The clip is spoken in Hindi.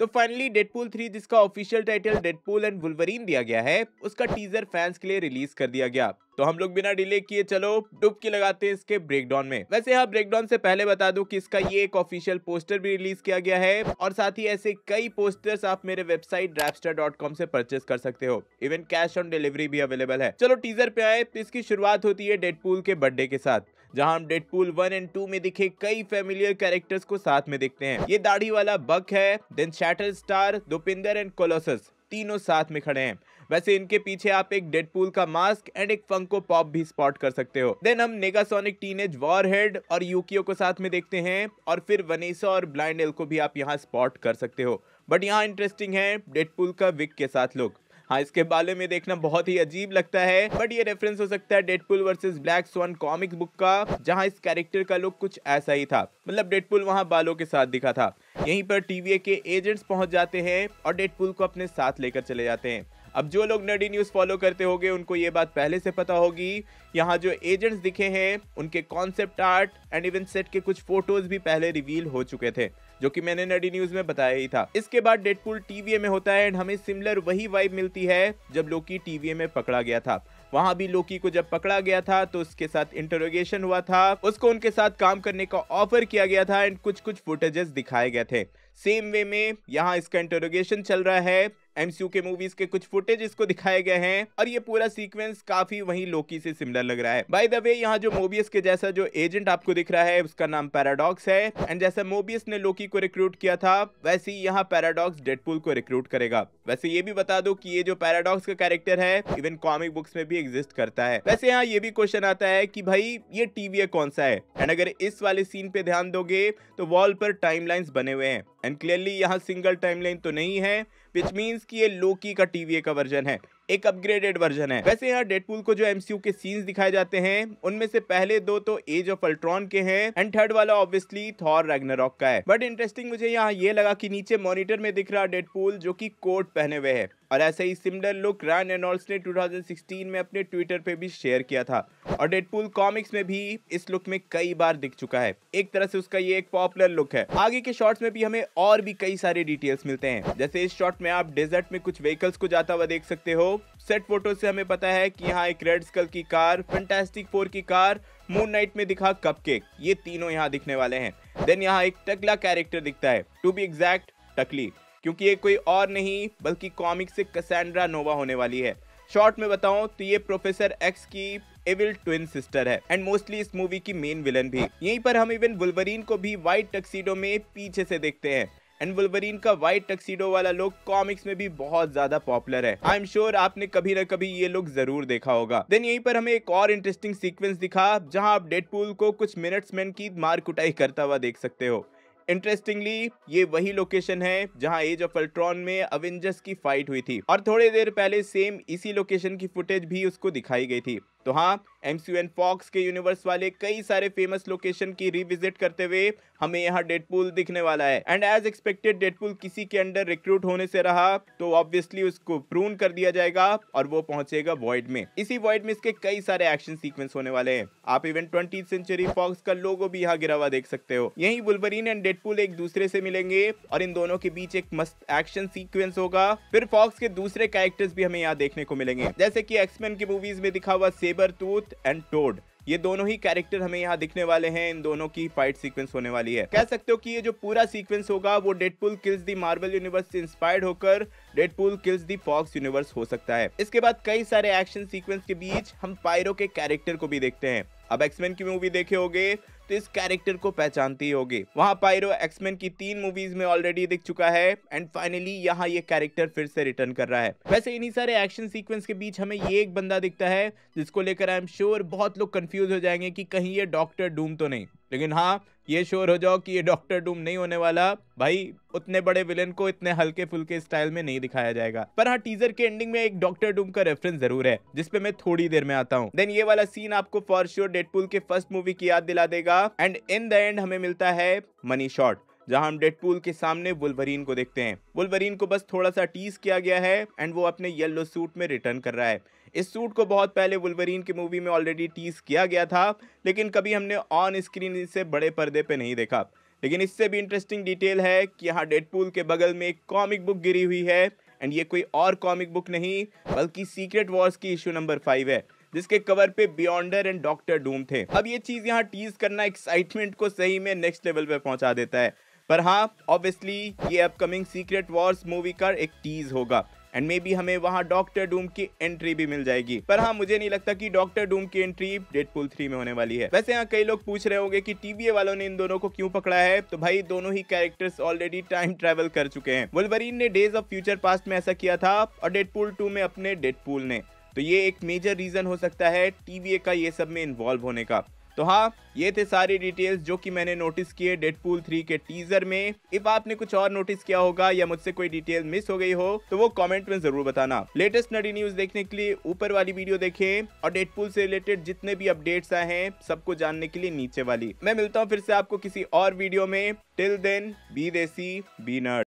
तो फाइनली डेडपूल थ्री जिसका official title Deadpool and Wolverine दिया गया है उसका टीजर फैंस के लिए रिलीज कर दिया गया तो हम लोग बिना डिले किए चलो डुबकी लगाते हैं इसके ब्रेकडाउन में वैसे हाँ ब्रेकडाउन से पहले बता दो की इसका ये एक ऑफिशियल पोस्टर भी रिलीज किया गया है और साथ ही ऐसे कई पोस्टर्स आप मेरे वेबसाइट कॉम से परचेस कर सकते हो इवन कैश ऑन डिलीवरी भी अवेलेबल है चलो टीजर पे आए तो इसकी शुरुआत होती है डेडपूल के बर्थडे के साथ जहां हम डेडपूल वन एंड टू में दिखे कई फेमिलियर कैरेक्टर्स को साथ में देखते हैं ये दाढ़ी वाला बक है then Shatterstar Dopinder and Colossus तीनों साथ में खड़े हैं वैसे इनके पीछे आप एक डेडपूल का मास्क एंड एक फंको पॉप भी स्पॉट कर सकते हो देन हम नेगासोनिक टीनेज वॉरहेड और यूकियो को साथ में देखते हैं और फिर वनेसा और ब्लाइंड एल को भी आप यहाँ स्पॉट कर सकते हो बट यहाँ इंटरेस्टिंग है डेडपूल का विक के साथ लोग हाँ इसके बाले में देखना बहुत ही अजीब लगता है बट ये रेफरेंस हो सकता है Deadpool versus Black Swan comic book का जहाँ इस कैरेक्टर का लुक कुछ ऐसा ही था मतलब डेडपुल वहाँ बालों के साथ दिखा था यहीं पर टीवीए के एजेंट्स पहुंच जाते हैं और डेडपुल को अपने साथ लेकर चले जाते हैं अब जो लोग नडी न्यूज़ फॉलो करते होंगे उनको ये बात पहले से पता होगी यहाँ जो एजेंट्स दिखे हैं उनके concept art and even set के कुछ फोटोज भी पहले रिवील हो चुके थे जो कि मैंने नडी न्यूज में बताया ही था इसके बाद डेडपुल टीवीए में होता है एंड हमें सिमिलर वही वाइब मिलती है जब लोकी टीवीए में पकड़ा गया था वहां भी लोकी को जब पकड़ा गया था तो उसके साथ इंटरोगेशन हुआ था उसको उनके साथ काम करने का ऑफर किया गया था एंड कुछ कुछ फुटेजेस दिखाए गए थे सेम वे में यहाँ इसका इंटरोगेशन चल रहा है एमसीयू के मूवीज के कुछ फुटेज इसको दिखाए गए हैं और ये पूरा सीक्वेंस काफी वही लोकी से सिमिलर लग रहा है बाय द वे यहाँ जो मोबियस के जैसा जो एजेंट आपको दिख रहा है उसका नाम पैराडॉक्स है एंड जैसा मोबियस ने लोकी को रिक्रूट किया था वैसे यहाँ पैराडॉक्स डेडपुल को रिक्रूट करेगा वैसे ये भी बता दो कि ये जो पैराडॉक्स का कैरेक्टर है इवन कॉमिक बुक्स में भी एग्जिस्ट करता है वैसे यहाँ ये भी क्वेश्चन आता है कि भाई ये टीवी कौन सा है एंड अगर इस वाले सीन पे ध्यान दोगे तो वॉल पर टाइमलाइंस बने हुए हैं एंड क्लियरली यहाँ सिंगल टाइमलाइन तो नहीं है विच मीन्स कि ये लोकी का टीवीए का वर्जन है एक अपग्रेडेड वर्जन है वैसे यहाँ डेडपुल को जो एमसीयू के सीन्स दिखाए जाते हैं उनमें से पहले दो तो एज ऑफ अल्ट्रॉन के हैं एंड थर्ड वाला ऑब्वियसली थॉर रैग्नारोक का है बट इंटरेस्टिंग मुझे यहाँ ये लगा कि नीचे मॉनिटर में दिख रहा डेडपुल जो कि कोट पहने हुए है और ऐसा ही सिमिलर लुक रैन एनॉल्स ने 2016 में अपने ट्विटर पे भी शेयर किया था और डेडपूल कॉमिक्स में भी इस लुक में कई बार दिख चुका है एक तरह से उसका ये एक पॉपुलर लुक है आगे के शॉट्स में भी हमें और भी कई सारे डिटेल्स मिलते हैं जैसे इस शॉट में आप डेजर्ट में कुछ व्हीकल्स को जाता हुआ देख सकते हो सेट फोटो से हमें पता है कि यहाँ एक रेड स्कल की कार फंटेस्टिक फोर की कार मून नाइट में दिखा कपकेक ये तीनों यहाँ दिखने वाले हैं देन यहाँ एक टकला कैरेक्टर दिखता है टू बी एग्जैक्ट टकली क्योंकि ये कोई और नहीं बल्कि कॉमिक से कसैंड्रा नोवा होने वाली है शॉर्ट में बताऊं तो ये प्रोफेसर एक्स की एविल ट्विन सिस्टर है एंड मोस्टली इस मूवी की मेन विलन भी यहीं पर हम इवन वुल्वरीन को भी व्हाइट टक्सीडो में पीछे से देखते हैं एंड वुलवरीन का व्हाइट टक्सीडो वाला लुक कॉमिक्स में भी बहुत ज्यादा पॉपुलर है आई एम श्योर आपने कभी न कभी ये लुक जरूर देखा होगा देन यहीं पर हमें एक और इंटरेस्टिंग सीक्वेंस दिखा जहां आप डेडपूल को कुछ मिनट्स मैन की मार कुटाई करता हुआ देख सकते हो इंटरेस्टिंगली ये वही लोकेशन है जहां एज ऑफ अल्ट्रॉन में अवेंजर्स की फाइट हुई थी और थोड़ी देर पहले सेम इसी लोकेशन की फुटेज भी उसको दिखाई गई थी तो हाँ एम सी एन फॉक्स के यूनिवर्स वाले कई सारे फेमस लोकेशन की रिविजिट करते हुए हमें यहाँ डेडपूल दिखने वाला है एंड एज एक्सपेक्टेड डेडपूल किसी के अंडर रिक्रूट होने से रहा तो ऑब्वियसली उसको प्रून कर दिया जाएगा और वो पहुंचेगा वॉइड में इसी वॉइड में इसके कई सारे एक्शन सीक्वेंस होने वाले हैं आप इवन ट्वेंटी सेंचुरी फॉक्स का लोगो भी यहाँ गिरा हुआ देख सकते हो यही बुलबरीन एंड डेडपूल एक दूसरे से मिलेंगे और इन दोनों के बीच एक मस्त एक्शन सीक्वेंस होगा फिर फॉक्स के दूसरे कैरेक्टर्स भी हमें यहाँ देखने को मिलेंगे जैसे की एक्समैन की मूवीज में दिखा हुआ सेबर टूथ एंड टोड ये दोनों ही कैरेक्टर हमें यहाँ दिखने वाले हैं इन दोनों की फाइट सीक्वेंस होने वाली है कह सकते हो कि ये जो पूरा सीक्वेंस होगा वो Deadpool kills the Marvel universe से इंस्पायर्ड होकर Deadpool kills the Fox universe हो सकता है इसके बाद कई सारे एक्शन सीक्वेंस के बीच हम पायरो के कैरेक्टर को भी देखते हैं अब एक्समैन की मूवी देखे होगे तो इस कैरेक्टर को पहचानती होगी वहाँ पायरो एक्समैन की तीन मूवीज में ऑलरेडी दिख चुका है एंड फाइनली यहाँ ये कैरेक्टर फिर से रिटर्न कर रहा है वैसे इन्हीं सारे एक्शन सीक्वेंस के बीच हमें ये एक बंदा दिखता है जिसको लेकर आई एम श्योर बहुत लोग कंफ्यूज हो जाएंगे कि कहीं ये डॉक्टर डूम तो नहीं लेकिन हाँ ये श्योर हो जाओ कि ये डॉक्टर डूम नहीं होने वाला भाई उतने बड़े विलन को इतने हल्के फुल्के स्टाइल में नहीं दिखाया जाएगा पर हाँ टीजर के एंडिंग में एक डॉक्टर डूम का रेफरेंस जरूर है जिसपे मैं थोड़ी देर में आता हूँ देन ये वाला सीन आपको फॉर श्योर डेडपुल के फर्स्ट मूवी की याद दिला देगा एंड इन द एंड हमें मिलता है मनी शॉट जहां हम डेडपूल के सामने वुल्वरीन को देखते हैं वुल्वरीन को बस थोड़ा सा टीज किया गया है एंड वो अपने येलो सूट में रिटर्न कर रहा है इस सूट को बहुत पहले वुलवरीन की मूवी में ऑलरेडी टीज किया गया था लेकिन कभी हमने ऑन स्क्रीन इसे बड़े पर्दे पे नहीं देखा लेकिन इससे भी इंटरेस्टिंग डिटेल है कि यहाँ डेडपूल के बगल में एक कॉमिक बुक गिरी हुई है एंड ये कोई और कॉमिक बुक नहीं बल्कि सीक्रेट वॉर्स की इशू नंबर फाइव है जिसके कवर पे बियॉन्डर एंड डॉक्टर डूम थे अब ये चीज़ यहाँ टीज करना एक्साइटमेंट को सही में नेक्स्ट लेवल पे पहुंचा देता है पर हाँ ऑब्वियसली ये अपकमिंग सीक्रेट वॉर्स मूवी का एक टीज होगा एंड मे बी हमें वहाँ डॉक्टर डूम की एंट्री भी मिल जाएगी पर हाँ मुझे नहीं लगता की डॉक्टर डूम की एंट्री डेट पुल थ्री में होने वाली है वैसे यहाँ कई लोग पूछ रहे होंगे की टीवीए वालों ने इन दोनों को क्यों पकड़ा है तो भाई दोनों ही कैरेक्टर्स ऑलरेडी टाइम ट्रेवल कर चुके हैं वुलवरीन ने डेज ऑफ फ्यूचर पास्ट में ऐसा किया था और डेट पुल टू में अपने डेट पुल ने तो ये एक मेजर रीजन हो सकता है टीवीए का ये सब में इन्वॉल्व होने का तो हाँ ये थे सारी डिटेल्स जो कि मैंने नोटिस किए डेडपूल थ्री के टीजर में इफ आपने कुछ और नोटिस किया होगा या मुझसे कोई डिटेल मिस हो गई हो तो वो कमेंट में जरूर बताना लेटेस्ट नडी न्यूज देखने के लिए ऊपर वाली वीडियो देखें और डेडपूल से रिलेटेड जितने भी अपडेट्स आए हैं सबको जानने के लिए नीचे वाली मैं मिलता हूँ फिर से आपको किसी और वीडियो में टिल देन बी देसी बी नर्ड